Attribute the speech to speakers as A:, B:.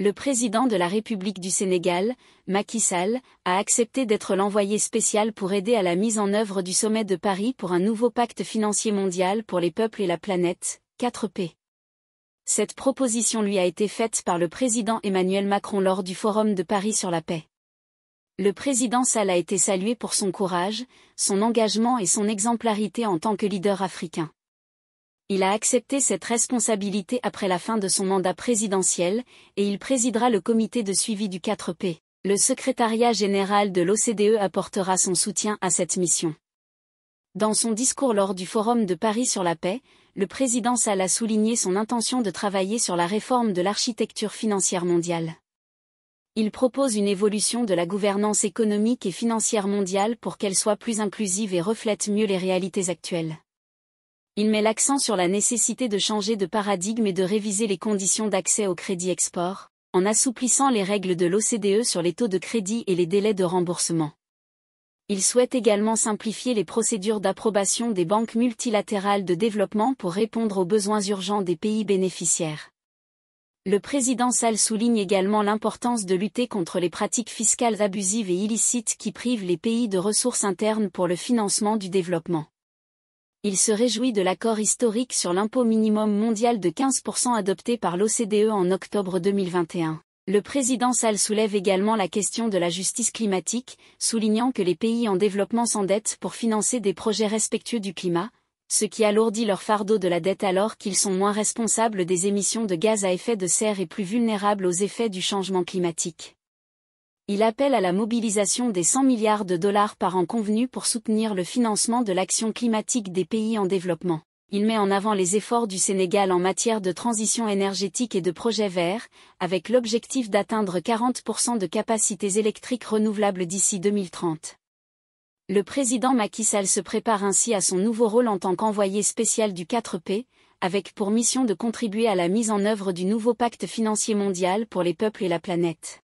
A: Le président de la République du Sénégal, Macky Sall, a accepté d'être l'envoyé spécial pour aider à la mise en œuvre du sommet de Paris pour un nouveau pacte financier mondial pour les peuples et la planète, 4P. Cette proposition lui a été faite par le président Emmanuel Macron lors du Forum de Paris sur la paix. Le président Sall a été salué pour son courage, son engagement et son exemplarité en tant que leader africain. Il a accepté cette responsabilité après la fin de son mandat présidentiel, et il présidera le comité de suivi du 4P. Le secrétariat général de l'OCDE apportera son soutien à cette mission. Dans son discours lors du Forum de Paris sur la paix, le président Sall a souligné son intention de travailler sur la réforme de l'architecture financière mondiale. Il propose une évolution de la gouvernance économique et financière mondiale pour qu'elle soit plus inclusive et reflète mieux les réalités actuelles. Il met l'accent sur la nécessité de changer de paradigme et de réviser les conditions d'accès au crédit export, en assouplissant les règles de l'OCDE sur les taux de crédit et les délais de remboursement. Il souhaite également simplifier les procédures d'approbation des banques multilatérales de développement pour répondre aux besoins urgents des pays bénéficiaires. Le président Sall souligne également l'importance de lutter contre les pratiques fiscales abusives et illicites qui privent les pays de ressources internes pour le financement du développement il se réjouit de l'accord historique sur l'impôt minimum mondial de 15% adopté par l'OCDE en octobre 2021. Le président Sall soulève également la question de la justice climatique, soulignant que les pays en développement s'endettent pour financer des projets respectueux du climat, ce qui alourdit leur fardeau de la dette alors qu'ils sont moins responsables des émissions de gaz à effet de serre et plus vulnérables aux effets du changement climatique il appelle à la mobilisation des 100 milliards de dollars par an convenus pour soutenir le financement de l'action climatique des pays en développement. Il met en avant les efforts du Sénégal en matière de transition énergétique et de projets verts, avec l'objectif d'atteindre 40% de capacités électriques renouvelables d'ici 2030. Le président Macky Sall se prépare ainsi à son nouveau rôle en tant qu'envoyé spécial du 4P, avec pour mission de contribuer à la mise en œuvre du nouveau pacte financier mondial pour les peuples et la planète.